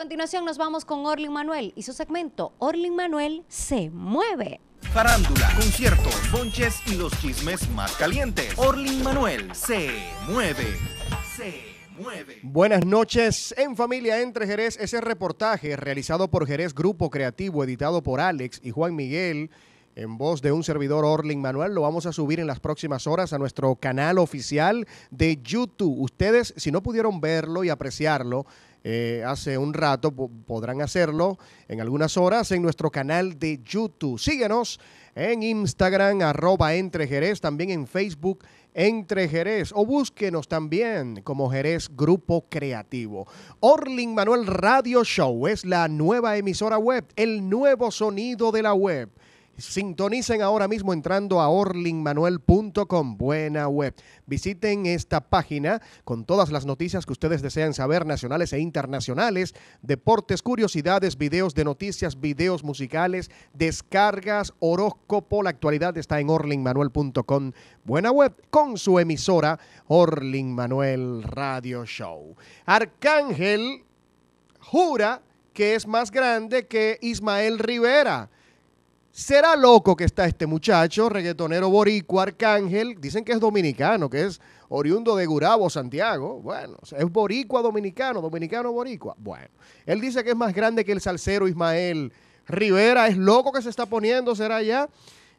A continuación nos vamos con Orlin Manuel y su segmento Orlin Manuel se mueve. Farándula, conciertos, bonches y los chismes más calientes. Orlin Manuel se mueve. Se mueve. Buenas noches en familia entre Jerez. Ese reportaje realizado por Jerez Grupo Creativo, editado por Alex y Juan Miguel en voz de un servidor Orling Manuel. Lo vamos a subir en las próximas horas a nuestro canal oficial de YouTube. Ustedes, si no pudieron verlo y apreciarlo, eh, hace un rato podrán hacerlo en algunas horas en nuestro canal de YouTube. Síguenos en Instagram, arroba entre Jerez, también en Facebook entre Jerez o búsquenos también como Jerez Grupo Creativo. Orlin Manuel Radio Show es la nueva emisora web, el nuevo sonido de la web. Sintonicen ahora mismo entrando a orlinmanuel.com, buena web. Visiten esta página con todas las noticias que ustedes desean saber, nacionales e internacionales, deportes, curiosidades, videos de noticias, videos musicales, descargas, horóscopo. La actualidad está en orlinmanuel.com, buena web, con su emisora Orling Manuel Radio Show. Arcángel jura que es más grande que Ismael Rivera Será loco que está este muchacho, reggaetonero boricua, arcángel, dicen que es dominicano, que es oriundo de Gurabo, Santiago. Bueno, es boricua dominicano, dominicano boricua. Bueno, él dice que es más grande que el salsero Ismael Rivera, es loco que se está poniendo, será ya.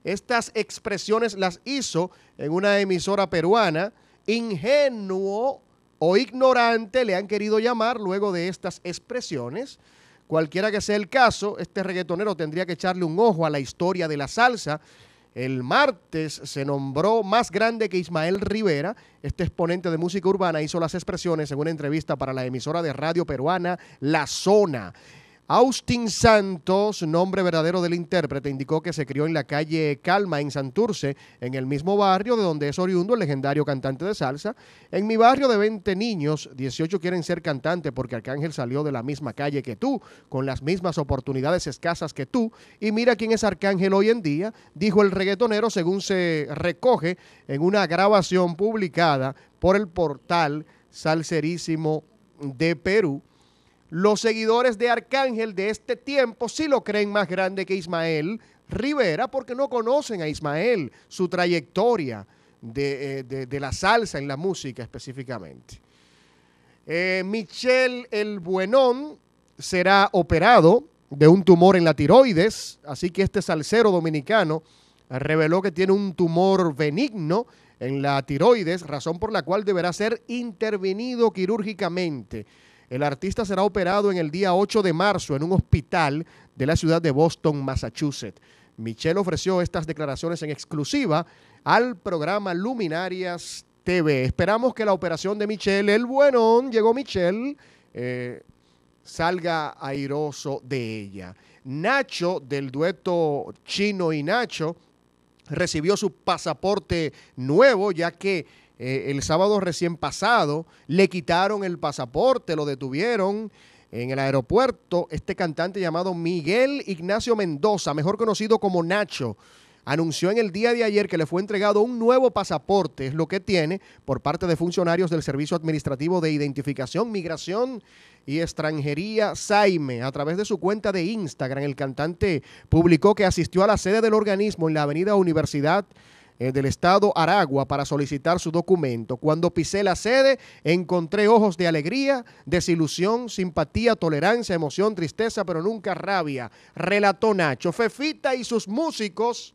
Estas expresiones las hizo en una emisora peruana, ingenuo o ignorante le han querido llamar luego de estas expresiones Cualquiera que sea el caso, este reggaetonero tendría que echarle un ojo a la historia de la salsa. El martes se nombró más grande que Ismael Rivera. Este exponente de música urbana hizo las expresiones en una entrevista para la emisora de radio peruana La Zona. Austin Santos, nombre verdadero del intérprete, indicó que se crió en la calle Calma, en Santurce, en el mismo barrio de donde es oriundo el legendario cantante de salsa. En mi barrio de 20 niños, 18 quieren ser cantante porque Arcángel salió de la misma calle que tú, con las mismas oportunidades escasas que tú. Y mira quién es Arcángel hoy en día, dijo el reggaetonero según se recoge en una grabación publicada por el portal Salserísimo de Perú. Los seguidores de Arcángel de este tiempo sí lo creen más grande que Ismael Rivera porque no conocen a Ismael, su trayectoria de, eh, la salsa en la música específicamente. Eh, Michel El Buenón será operado de un tumor en la tiroides, así que este salsero dominicano reveló que tiene un tumor benigno en la tiroides, razón por la cual deberá ser intervenido quirúrgicamente. El artista será operado en el día 8 de marzo en un hospital de la ciudad de Boston, Massachusetts. Michelle ofreció estas declaraciones en exclusiva al programa Luminarias TV. Esperamos que la operación de Michelle, el buenón, llegó Michelle, eh, salga airoso de ella. Nacho, del dueto Chino y Nacho, recibió su pasaporte nuevo, ya que eh, el sábado recién pasado le quitaron el pasaporte, lo detuvieron en el aeropuerto. Este cantante llamado Miguel Ignacio Mendoza, mejor conocido como Nacho, anunció en el día de ayer que le fue entregado un nuevo pasaporte, es lo que tiene, por parte de funcionarios del Servicio Administrativo de Identificación, Migración y Extranjería, Saime. A través de su cuenta de Instagram, el cantante publicó que asistió a la sede del organismo en la Avenida Universidad eh, del estado Aragua para solicitar su documento. Cuando pisé la sede, encontré ojos de alegría, desilusión, simpatía, tolerancia, emoción, tristeza, pero nunca rabia, relató Nacho. Fefita y sus músicos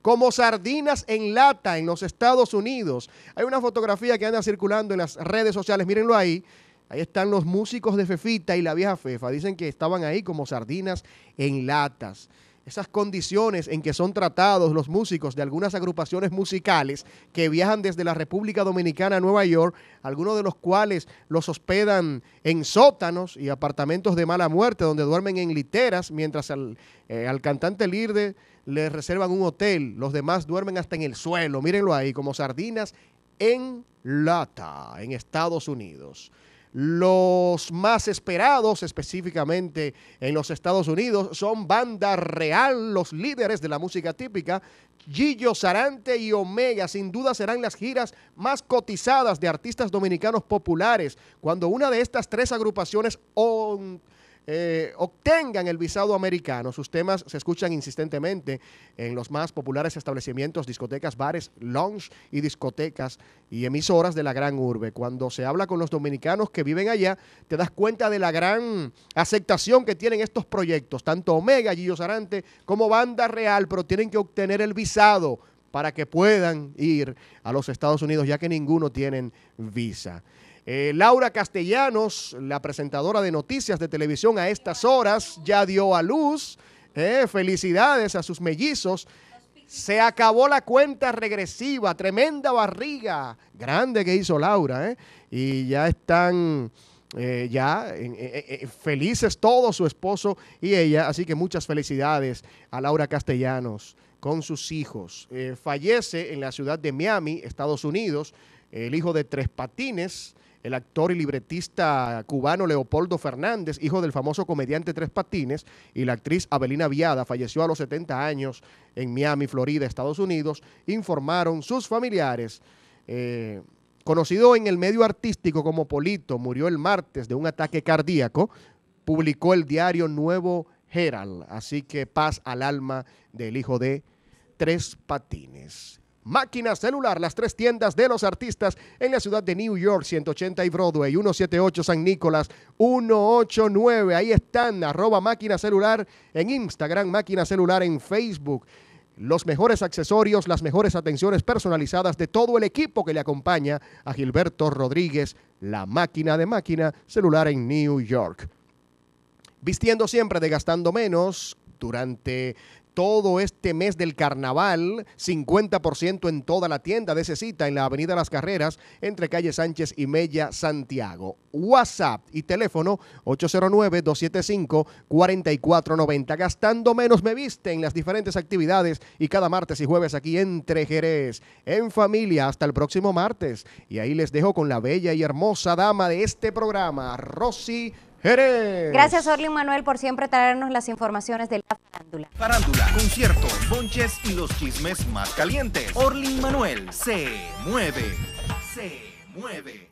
como sardinas en lata en los Estados Unidos. Hay una fotografía que anda circulando en las redes sociales, mírenlo ahí. Ahí están los músicos de Fefita y la vieja Fefa. Dicen que estaban ahí como sardinas en latas esas condiciones en que son tratados los músicos de algunas agrupaciones musicales que viajan desde la República Dominicana a Nueva York, algunos de los cuales los hospedan en sótanos y apartamentos de mala muerte donde duermen en literas, mientras al, eh, cantante Lirde le reservan un hotel, los demás duermen hasta en el suelo, mírenlo ahí, como sardinas en lata en Estados Unidos. Los más esperados específicamente en los Estados Unidos son Banda Real, los líderes de la música típica, Gillo Sarante y Omega. Sin duda serán las giras más cotizadas de artistas dominicanos populares. Cuando una de estas tres agrupaciones eh, obtengan el visado americano. Sus temas se escuchan insistentemente en los más populares establecimientos, discotecas, bares, lounge y discotecas y emisoras de la gran urbe. Cuando se habla con los dominicanos que viven allá, te das cuenta de la gran aceptación que tienen estos proyectos, tanto Omega, Gillo Sarante, como Banda Real, pero tienen que obtener el visado para que puedan ir a los Estados Unidos, ya que ninguno tienen visa. Eh, Laura Castellanos, la presentadora de noticias de televisión a estas horas, ya dio a luz. Eh, felicidades a sus mellizos. Se acabó la cuenta regresiva, tremenda barriga, grande que hizo Laura, eh, y ya están ya felices todos, su esposo y ella, así que muchas felicidades a Laura Castellanos con sus hijos. fallece en la ciudad de Miami, Estados Unidos, el hijo de Tres Patines, el actor y libretista cubano Leopoldo Fernández, hijo del famoso comediante Tres Patines, y la actriz Abelina Viada, falleció a los 70 años en Miami, Florida, Estados Unidos, informaron sus familiares. Eh, conocido en el medio artístico como Polito, murió el martes de un ataque cardíaco, publicó el diario Nuevo Herald, así que paz al alma del hijo de Tres Patines. Máquina Celular, las tres tiendas de los artistas en la ciudad de New York, 180 y Broadway, 178 San Nicolás, 189. Ahí están, arroba Máquina Celular en Instagram, Máquina Celular en Facebook. Los mejores accesorios, las mejores atenciones personalizadas de todo el equipo que le acompaña a Gilberto Rodríguez, la máquina de máquina celular en New York. Vistiendo siempre de gastando menos, durante todo este mes del carnaval, 50% en toda la tienda de Cecita en la Avenida Las Carreras, entre calle Sánchez y Mella, Santiago. WhatsApp y teléfono 809-275-4490. Gastando menos me viste en las diferentes actividades y cada martes y jueves aquí entre Jerez, en familia, hasta el próximo martes. Y ahí les dejo con la bella y hermosa dama de este programa, Rosy Gracias, Orlin Manuel, por siempre traernos las informaciones de la farándula. Parándula, conciertos, ponches y los chismes más calientes. Orlin Manuel se mueve. Se mueve.